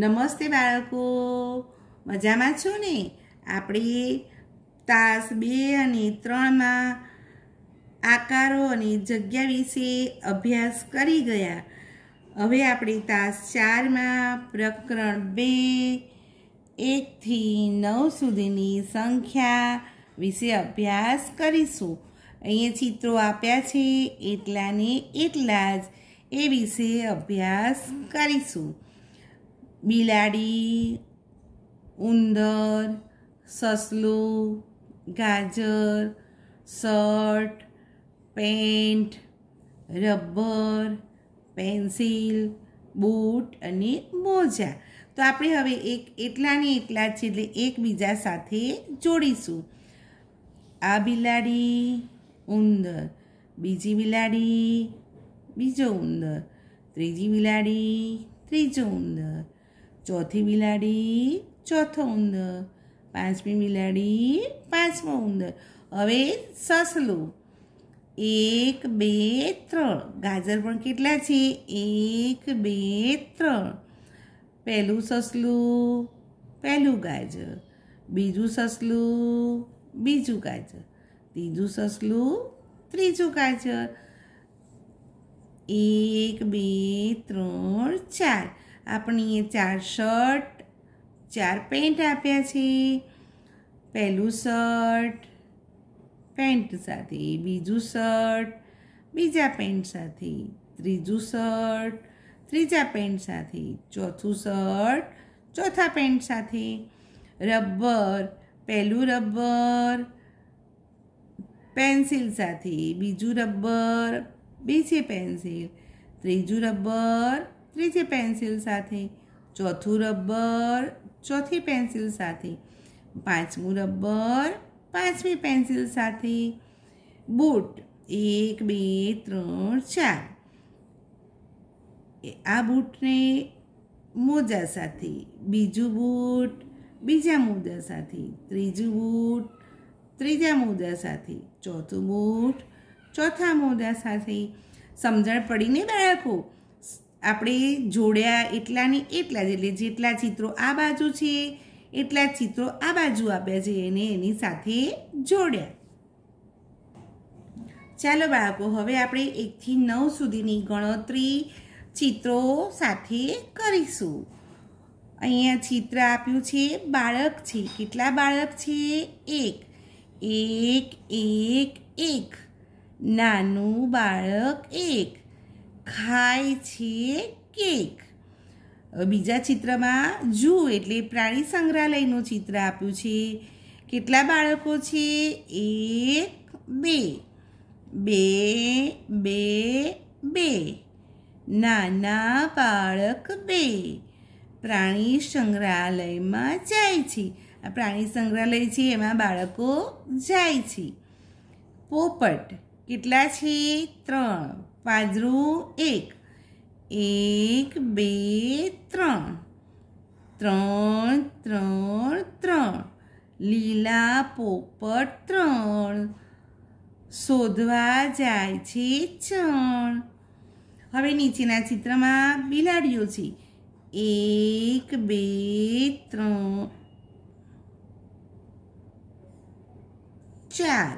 નમસ્તે બાળકો મજામાં છો ને આપણે તાસ બે અને ત્રણમાં આકારો અને જગ્યા વિશે અભ્યાસ કરી ગયા હવે આપણે તાસ ચારમાં પ્રકરણ બે એકથી નવ સુધીની સંખ્યા વિશે અભ્યાસ કરીશું અહીંયા ચિત્રો આપ્યા છે એટલાને એટલા જ એ વિશે અભ્યાસ કરીશું બિલાડી ઉંદર સસલું ગાજર shirt pant rubber pencil boot અને મોજા તો આપણે હવે એક એટલા એટલા જ છે એટલે એકબીજા સાથે જોડીશું આ બિલાડી ઉંદર બીજી બિલાડી બીજો ઉંદર ત્રીજી બિલાડી ત્રીજો ઉંદર ચોથી બિલાડી ચોથો ઉંદર પાંચમી બિલાડી પાંચમો ઉંદર હવે સસલું એક બે ત્રણ ગાજર પણ કેટલા છે એક બે ત્રણ પહેલું સસલું પહેલું ગાજર બીજું સસલું બીજું ગાજર ત્રીજું સસલું ત્રીજું ગાજર એક બે ત્રણ ચાર આપણને ચાર શર્ટ ચાર પેન્ટ આપ્યા છે પહેલું શર્ટ પેન્ટ સાથે બીજું શર્ટ બીજા પેન્ટ સાથે ત્રીજું શર્ટ ત્રીજા પેન્ટ સાથે ચોથું શર્ટ ચોથા પેન્ટ સાથે રબર પહેલું રબર પેન્સિલ સાથે બીજું રબર બીજી પેન્સિલ ત્રીજું રબર ત્રીજી પેન્સિલ સાથે ચોથું રબર ચોથી પેન્સિલ સાથે પાંચમું રબર પાંચમી પેન્સિલ સાથે બૂટ એક બે ત્રણ ચાર આ બૂટને મોજા સાથે બીજું બૂટ બીજા મુદ્દા સાથે ત્રીજું બૂટ ત્રીજા મુદ્દા સાથે ચોથું બૂટ ચોથા મોજા સાથે સમજણ પડીને બાળકો આપણે જોડ્યા એટલાને એટલા જ એટલે જેટલા ચિત્રો આ બાજુ છે એટલા ચિત્રો આ બાજુ આપ્યા છે એને એની સાથે જોડ્યા ચાલો બાળકો હવે આપણે એકથી નવ સુધીની ગણતરી ચિત્રો સાથે કરીશું અહીંયા ચિત્ર આપ્યું છે બાળક છે કેટલા બાળક છે એક એક એક એક નાનું બાળક એક ખાય છે કેક બીજા ચિત્રમાં જુઓ એટલે પ્રાણી સંગ્રહાલયનું ચિત્ર આપ્યું છે કેટલા બાળકો છે એક બે બે બે બે નાના બાળક બે પ્રાણી સંગ્રહાલયમાં જાય છે આ પ્રાણી સંગ્રહાલય છે એમાં બાળકો જાય છે પોપટ કેટલા છે ત્રણ પાદરું એક એક બે ત્રણ ત્રણ ત્રણ ત્રણ લીલા પોપટ ત્રણ શોધવા જાય છે ચણ હવે નીચેના ચિત્રમાં બિલાડીઓ છે એક બે ત્રણ ચાર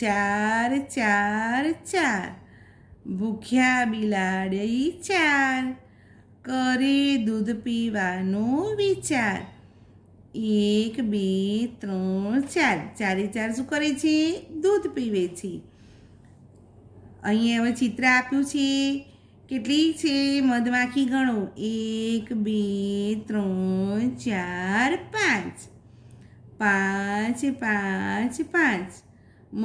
ચાર ચાર ચાર ભૂખ્યા બિલાડી ચાર કરે દૂધ પીવાનો વિચાર એક બે ત્રણ ચાર ચારે ચાર શું કરે છે દૂધ પીવે છે અહીંયા હવે ચિત્ર આપ્યું છે કેટલી છે મધમાખી ગણો એક બે ત્રણ ચાર પાંચ પાંચ પાંચ પાંચ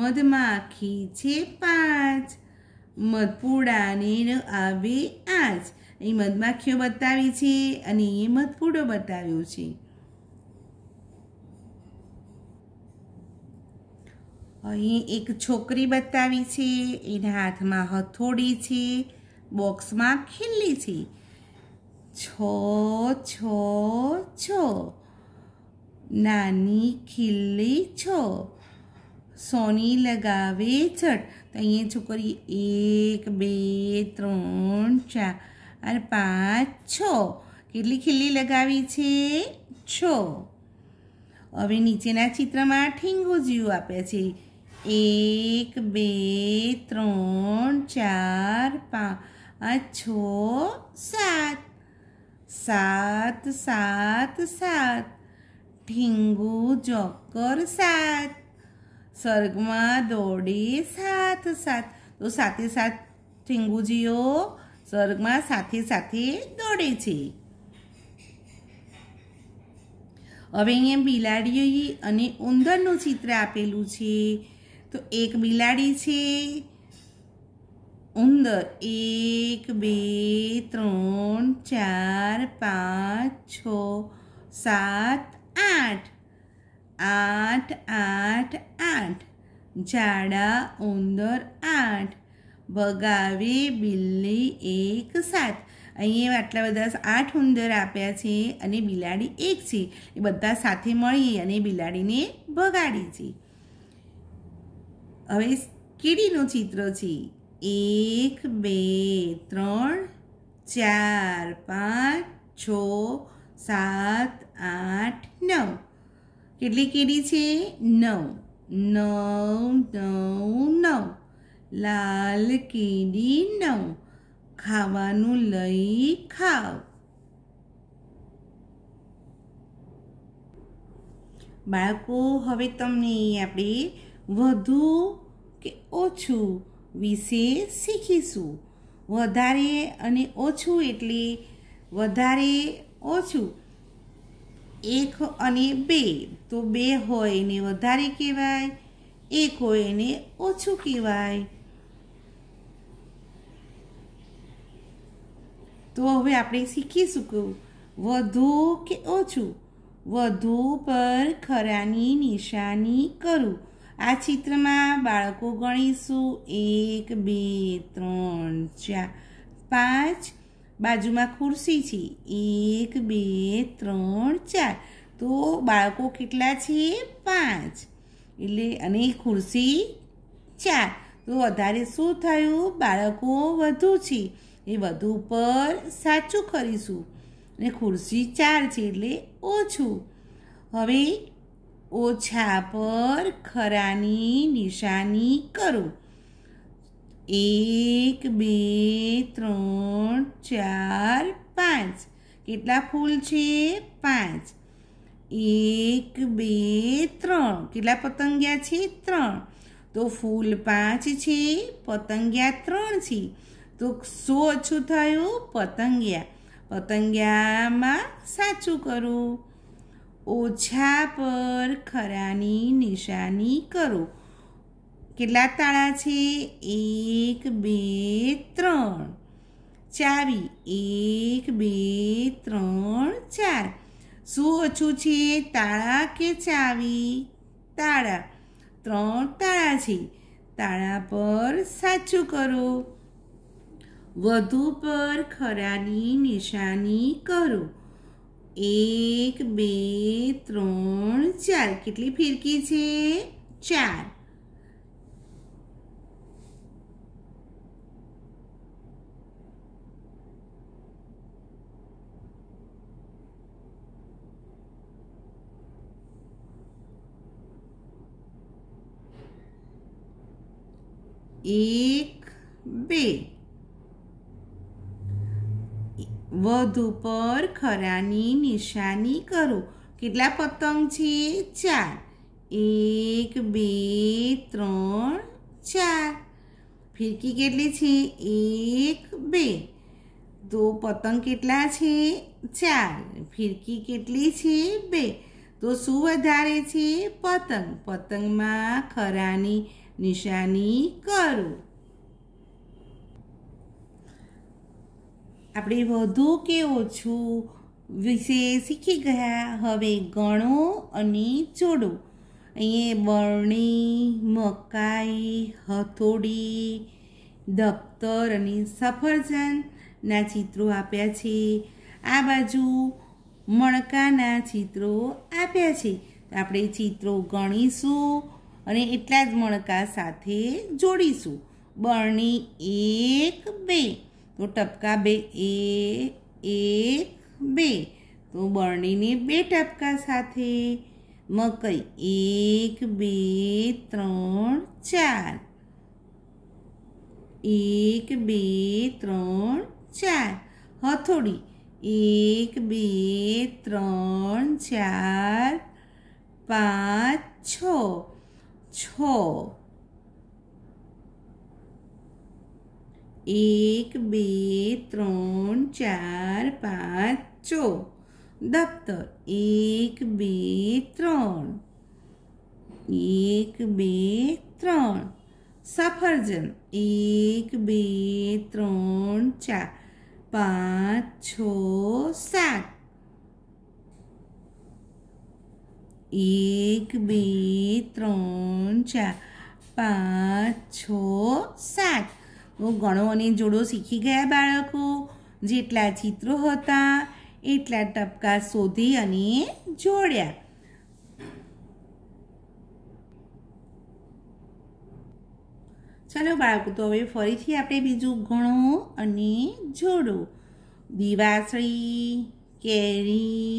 મધમાખી છે પાંચ મધપૂડાને આવે આજ અહીં મધમાખીઓ બતાવી છે અને એ મધપૂડો બતાવ્યો છે અહીં એક છોકરી બતાવી છે એના હાથમાં હથોડી છે બોક્સમાં ખીલ્લી છે છ છ છો નાની ખીલ્લી છ સોની લગાવે છઠ તો અહીંયા શું કરીએ એક બે ત્રણ ચાર અને પાંચ છ કેટલી ખીલી લગાવી છે છ હવે નીચેના ચિત્રમાં ઠીંગુ જીવ આપ્યા છે એક બે ત્રણ ચાર પાંચ છ સાત સાત સાત સાત ઠીંગુ જોકર સાત સ્વર્ગમાં દોડી સાથ સાથ તો સાથે સાથ ઠીંગુજીઓ સ્વર્ગમાં સાથે સાથે દોડે છે હવે અહીંયા બિલાડીઓ અને ઉંદરનું ચિત્ર આપેલું છે તો એક બિલાડી છે ઉંદર એક બે ત્રણ ચાર પાંચ છ સાત આઠ આઠ આઠ આઠ જાડા ઉંદર આઠ ભગાવી બિલ્લી એક સાત અહીંયા આટલા બધા આઠ ઉંદર આપ્યા છે અને બિલાડી એક છે એ બધા સાથે મળીએ અને બિલાડીને ભગાડી છે હવે કીડીનું ચિત્ર છે એક બે ત્રણ ચાર પાંચ છ સાત આઠ નવ કેટલી કીડી છે નવ નવ નવ નવ લાલ કીડી નવ ખાવાનું લઈ ખાવ બાળકો હવે તમને આપણે વધુ કે ઓછું વિશે શીખીશું વધારે અને ઓછું એટલે વધારે ઓછું એક અને બે તો બે હોય એને વધારે કહેવાય એક હોય એને ઓછું કહેવાય તો હવે આપણે શીખીશું કે વધુ કે ઓછું વધુ પર ખરાની નિશાની કરું આ ચિત્રમાં બાળકો ગણીશું એક બે ત્રણ ચાર પાંચ બાજુમાં ખુરશી છે એક બે ત્રણ ચાર તો બાળકો કેટલા છે પાંચ એટલે અને ખુરશી ચાર તો વધારે શું થયું બાળકો વધુ છે એ વધુ પર સાચું કરીશું અને ખુરશી ચાર છે એટલે ઓછું હવે ઓછા પર ખરાની નિશાની કરો એક બે ત્રણ ચાર પાંચ કેટલા ફૂલ છે પાંચ એક બે ત્રણ કેટલા પતંગિયા છે ત્રણ તો ફૂલ પાંચ છે પતંગિયા ત્રણ છે તો શું ઓછું થયું પતંગિયા પતંગિયામાં સાચું કરું ઓછા પર ખરાની નિશાની કરો કેટલા તાળા છે એક બે ત્રણ ચાવી એક બે ત્રણ ચાર શું ઓછું છે તાળા કે ચાવી તાળા ત્રણ તાળા છે તાળા પર સાચું કરો વધુ પર ખરાની નિશાની કરો એક બે ત્રણ ચાર કેટલી ફિરકી છે ચાર એક બે વધુ પર ખરાની નિશાની કરો કેટલા પતંગ છે ચાર એક બે ત્રણ ચાર ફિરકી કેટલી છે એક બે તો પતંગ કેટલા છે ચાર ફિરકી કેટલી છે બે તો શું વધારે છે પતંગ પતંગમાં ખરાની નિશાની કરું આપણે વધુ કે ઓછું વિશે શીખી ગયા હવે ગણો અને જોડો અહીંયા બરણી મકાઈ હથોડી દફતર અને સફરજનના ચિત્રો આપ્યા છે આ બાજુ મણકાના ચિત્રો આપ્યા છે આપણે ચિત્રો ગણીશું અને એટલા જ મણકા સાથે જોડીશું બરણી એક બે તો ટપકા બે એ એક બે તો બરણીને બે ટપકા સાથે મકઈ એક બે ત્રણ ચાર એક બે ત્રણ ચાર હથોડી એક બે ત્રણ ચાર પાંચ છ છો એક બે ત્રણ ચાર પાંચ છો દફતર એક બે ત્રણ એક બે ત્રણ સફરજન એક બે ત્રણ ચાર પાંચ છ સાત એક બે ત્રણ ચાર પાંચ છ સાત બહુ ગણો અને જોડો શીખી ગયા બાળકો જેટલા ચિત્રો હતા એટલા ટપકા શોધી અને જોડ્યા ચાલો બાળકો તો હવે ફરીથી આપણે બીજું ગણો અને જોડો દિવાસળી કેરી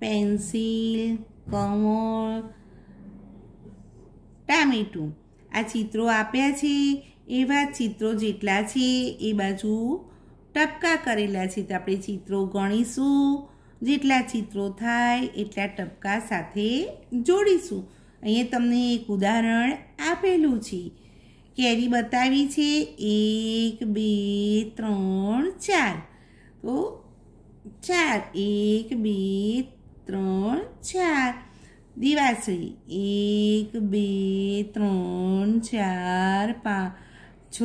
પેન્સિલ કમળ ટામેટું આ ચિત્રો આપ્યા છે એવા ચિત્રો જેટલા છે એ બાજુ ટપકા કરેલા છે તો આપણે ચિત્રો ગણીશું જેટલા ચિત્રો થાય એટલા ટપકા સાથે જોડીશું અહીંયા તમને એક ઉદાહરણ આપેલું છે કેરી બતાવી છે એક બે ત્રણ ચાર તો ચાર એક બે ત્રણ ચાર દિવાસળી એક બે ત્રણ ચાર પાંચ છ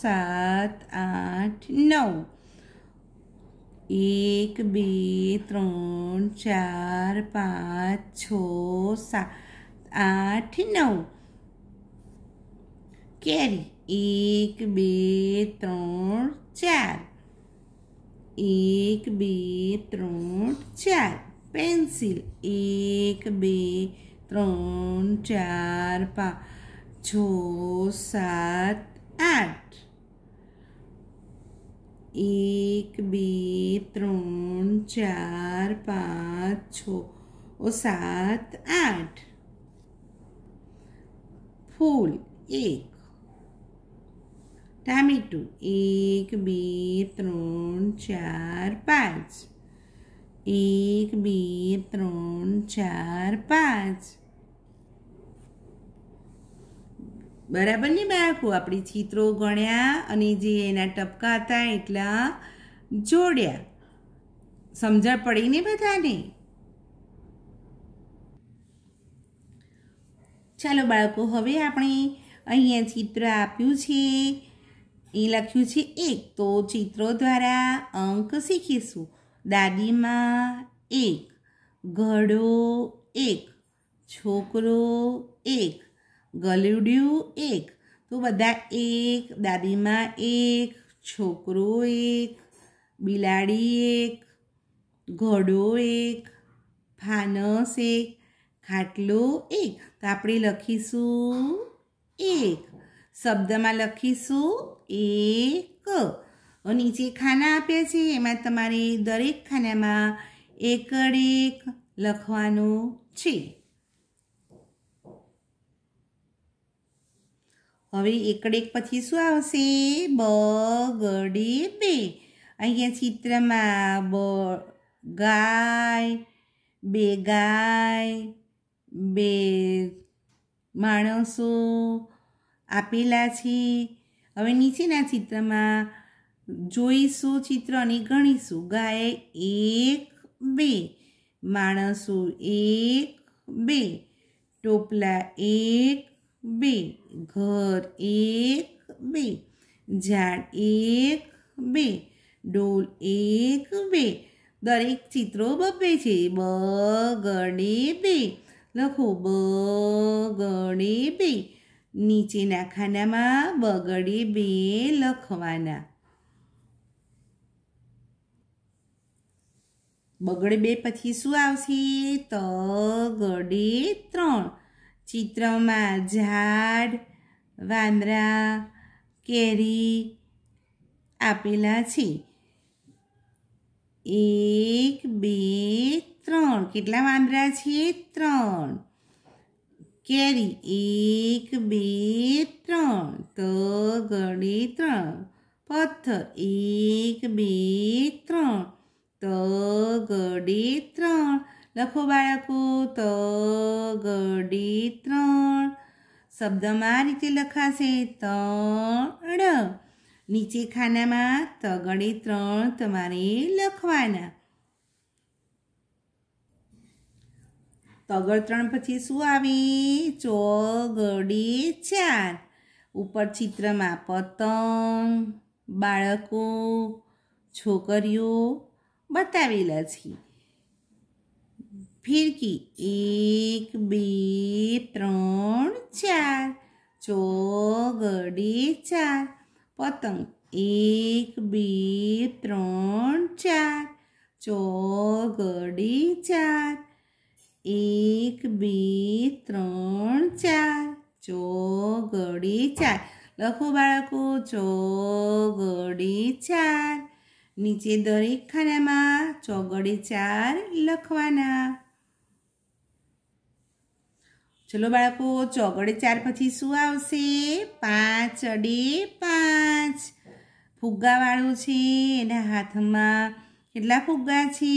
સાત આઠ નવ એક બે ત્રણ ચાર પાંચ છ સાત આઠ નવ કેરી એક બે ત્રણ ચાર એક બે ત્રણ ચાર પેન્સિલ એક બે ત્રણ ચાર પાંચ છ સાત આઠ એક બે ત્રણ ચાર પાંચ છ સાત આઠ ફૂલ એક ટામેટું એક બે ત્રણ ચાર પાંચ એક બે ત્રણ ચાર પાંચ બરાબર ને બાળકો આપણે ચિત્રો ગણ્યા અને જે એના ટપકા હતા એટલા જોડ્યા સમજણ પડી ને બધાને ચાલો બાળકો હવે આપણે અહીંયા ચિત્ર આપ્યું છે એ લખ્યું છે એક તો ચિત્રો દ્વારા અંક શીખીશું દાદીમા એક ઘડો એક છોકરો એક ગલુડિયું એક તો બધા એક દાદીમાં એક છોકરો એક બિલાડી એક ઘડો એક ફાનસ એક ખાટલો એક તો આપણે લખીશું એક શબ્દમાં લખીશું એક અને જે ખાના આપ્યા છે એમાં તમારે દરેક ખાનામાં એકડેક લખવાનો છે હવે એકડેક પછી શું આવશે બગડે બે અહીંયા ચિત્રમાં બ ગાય બે ગાય બે માણસો આપેલા છે હવે નીચેના ચિત્રમાં જોઈશું ચિત્રની ગણીશું ગાય એક બે માણસો એક બે ટોપલા એક બે ઘર એક બે ઝાડ એક બે ડોલ એક બે દરેક ચિત્રો બબે છે બ ગણે બે લખો બ ગણે બે નીચેના ખાનામાં બગડે બે લખવાના બગડે બે પછી શું આવશે ત ગડે ત્રણ ચિત્રમાં ઝાડ વાંદરા કેરી આપેલા છે એક બે ત્રણ કેટલા વાંદરા છે ત્રણ કેરી એક બે ત્રણ ત ગણે ત્રણ પથ્થર એક બે ત્રણ ત ત્રણ લખો બાળકો ત ગડી ત્રણ શબ્દમાં આ રીતે લખાશે તણ નીચે ખાનામાં તગડે ત્રણ તમારે લખવાના તગડ ત્રણ પછી શું આવે ચોગડે ચાર ઉપર ચિત્રમાં પતંગ બાળકો છોકરીઓ બતાવેલા છે ફિરકી એક બે ત્રણ ચાર ચોગડી ચાર પતંગ એક બે ત્રણ ચાર ચોગડી ચાર એક બે ત્રણ ચાર ચોગડી ચાર લખો બાળકો ચોગડી ચાર નીચે દરેક ખાનામાં ચોગડે ચાર લખવાના ચલો બાળકો ચોગડે ચાર પછી શું આવશે પાંચ અડે પાંચ ફુગ્ગાવાળું છે એના હાથમાં કેટલા ફુગ્ગા છે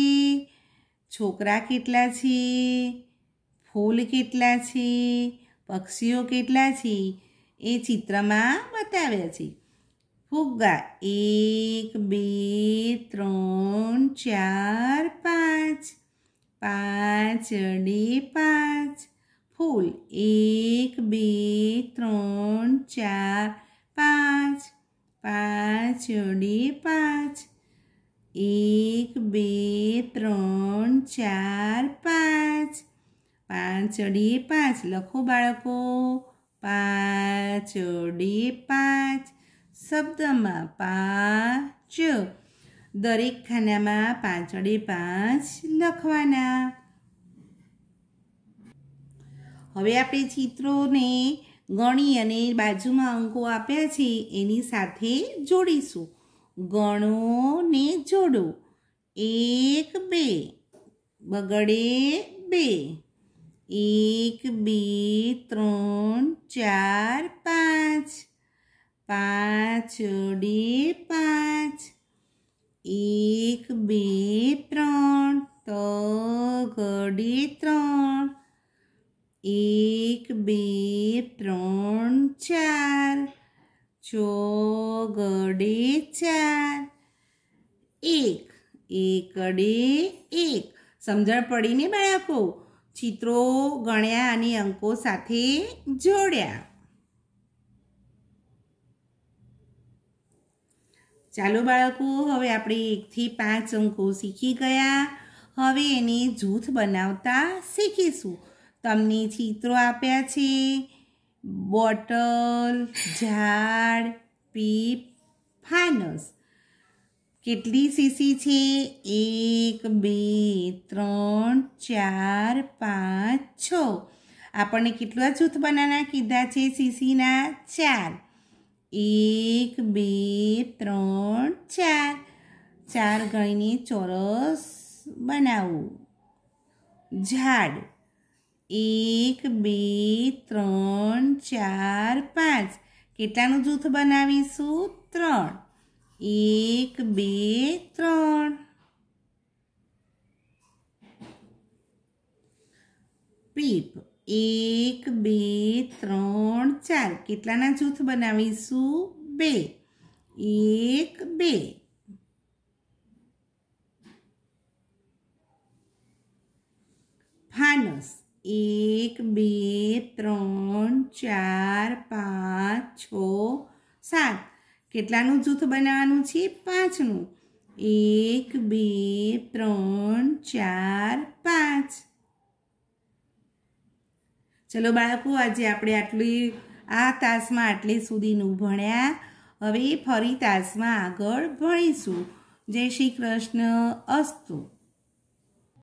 છોકરા કેટલા છે ફૂલ કેટલા છે પક્ષીઓ કેટલા છે એ ચિત્રમાં બતાવ્યા છે ફુગ્ગા એક બે ત્રણ ચાર પાંચ પાંચ અને પાંચ ફૂલ એક બે ત્રણ ચાર પાંચ પાંચ અને પાંચ એક બે ત્રણ ચાર પાંચ પાંચ અને પાંચ લખો બાળકો પાંચ અને પાંચ શબ્દમાં પાંચ દરેક ખાનામાં પાંચડે પાંચ લખવાના હવે આપણે ચિત્રોને ગણી અને બાજુમાં અંકો આપ્યા છે એની સાથે જોડીશું ગણો ને જોડો એક બે બગડે બે એક બે ત્રણ ચાર પાંચ પાંચ પાંચ એક બે ત્રણ ત ઘડે ત્રણ એક બે ત્રણ ચાર ચોગડે ચાર એક એકડે એક સમજણ પડીને બાળકો ચિત્રો ગણ્યા અને અંકો સાથે જોડ્યા ચાલો બાળકો હવે આપણે એકથી પાંચ અંકો શીખી ગયા હવે એને જૂથ બનાવતા શીખીશું તમને ચિત્રો આપ્યા છે બોટલ ઝાડ પીપ ફાનસ કેટલી સીસી છે એક બે ત્રણ ચાર પાંચ છ આપણને કેટલા જૂથ બનાના કીધા છે સીસીના ચાર એક બે ત્રણ ચાર ચાર ગણીને ચોરસ બનાવવું ઝાડ એક બે ત્રણ ચાર પાંચ કેટલાનું જૂથ બનાવીશું ત્રણ એક બે ત્રણ પીપ એક બે ત્રણ ચાર કેટલાના જૂથ બનાવીશું બે એક બે ફાનસ એક બે ત્રણ ચાર પાંચ છ સાત કેટલાનું જૂથ બનાવવાનું છે પાંચનું એક બે ત્રણ ચાર પાંચ ચલો બાળકો આજે આપણે આટલી આ તાસમાં આટલી સુધીનું ભણ્યા હવે ફરી તાસમાં આગળ ભણીશું જય શ્રી કૃષ્ણ અસ્તુ